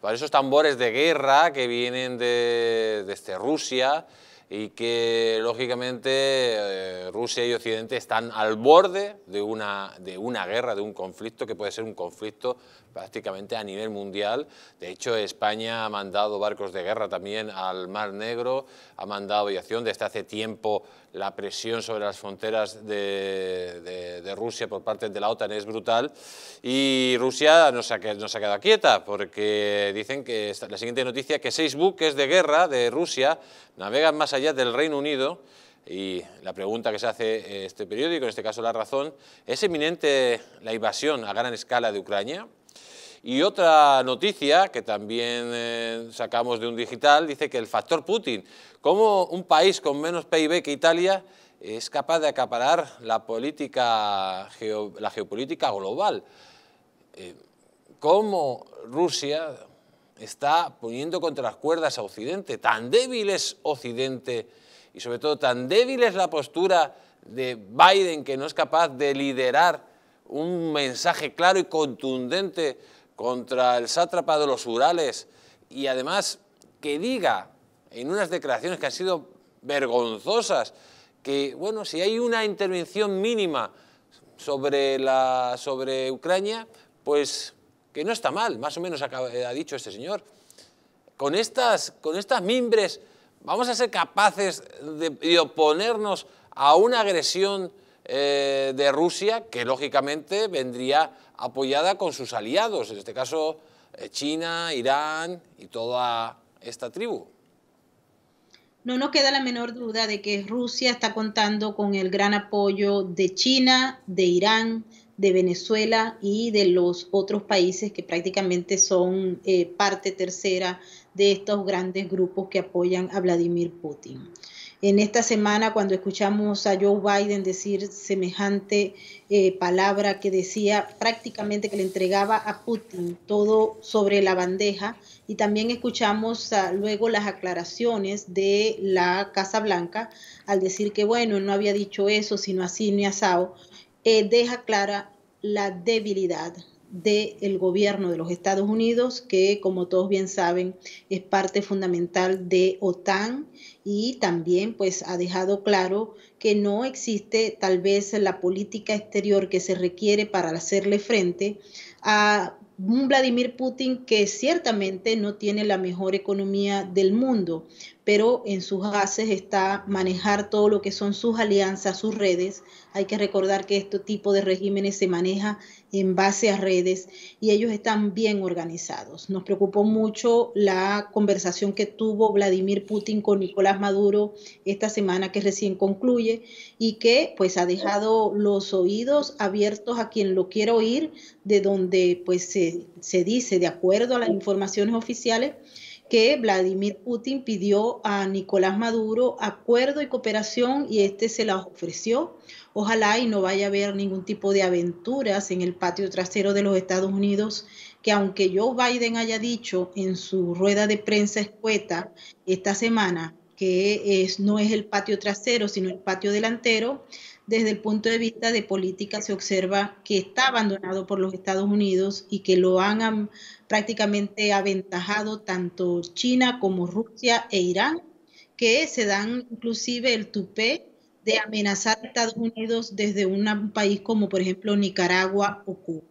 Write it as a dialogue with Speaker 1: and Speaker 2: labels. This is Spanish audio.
Speaker 1: Para esos tambores de guerra que vienen de, desde este Rusia, y que lógicamente eh, Rusia y Occidente están al borde de una, de una guerra, de un conflicto que puede ser un conflicto prácticamente a nivel mundial. De hecho, España ha mandado barcos de guerra también al Mar Negro, ha mandado aviación desde hace tiempo la presión sobre las fronteras de, de, Rusia por parte de la OTAN es brutal y Rusia no se ha, no se queda quedado quieta porque dicen que la siguiente noticia que seis buques de guerra de Rusia navegan más allá del Reino Unido, y la pregunta que se hace eh, este periódico, en este caso La Razón, ¿es eminente la invasión a gran escala de Ucrania? Y otra noticia que también eh, sacamos de un digital dice que el factor Putin, como un país con menos PIB que Italia es capaz de acaparar la, política, la geopolítica global. Eh, ¿Cómo Rusia está poniendo contra las cuerdas a Occidente. Tan débil es Occidente y sobre todo tan débil es la postura de Biden que no es capaz de liderar un mensaje claro y contundente contra el sátrapa de los Urales y además que diga en unas declaraciones que han sido vergonzosas que, bueno, si hay una intervención mínima sobre, la, sobre Ucrania, pues que no está mal, más o menos eh, ha dicho este señor. Con estas, con estas mimbres vamos a ser capaces de, oponernos a una agresión eh, de Rusia que lógicamente vendría apoyada con sus aliados, en este caso eh, China, Irán y toda esta tribu.
Speaker 2: No nos queda la menor duda de que Rusia está contando con el gran apoyo de China, de Irán, de Venezuela y de los otros países que prácticamente son eh, parte tercera de estos grandes grupos que apoyan a Vladimir Putin. En esta semana, cuando escuchamos a Joe Biden decir semejante eh, palabra que decía prácticamente que le entregaba a Putin todo sobre la bandeja, y también escuchamos ah, luego las aclaraciones de la Casa Blanca al decir que, bueno, no había dicho eso, sino así ni asado. Eh, deja clara la debilidad del gobierno de los Estados Unidos, que como todos bien saben es parte fundamental de OTAN y también pues ha dejado claro que no existe tal vez la política exterior que se requiere para hacerle frente a un Vladimir Putin que ciertamente no tiene la mejor economía del mundo, pero en sus bases está manejar todo lo que son sus alianzas, sus redes. Hay que recordar que este tipo de regímenes se maneja en base a redes y ellos están bien organizados. Nos preocupó mucho la conversación que tuvo Vladimir Putin con Nicolás Maduro esta semana que recién concluye y que pues ha dejado los oídos abiertos a quien lo quiera oír de donde pues se, se dice de acuerdo a las informaciones oficiales que Vladimir Putin pidió a Nicolás Maduro acuerdo y cooperación y este se la ofreció. Ojalá y no vaya a haber ningún tipo de aventuras en el patio trasero de los Estados Unidos, que aunque Joe Biden haya dicho en su rueda de prensa escueta esta semana que no es el patio trasero, sino el patio delantero, desde el punto de vista de política se observa que está abandonado por los Estados Unidos y que lo han prácticamente aventajado tanto China como Rusia e Irán, que se dan inclusive el tupé de amenazar a Estados Unidos desde un país como por ejemplo Nicaragua o Cuba.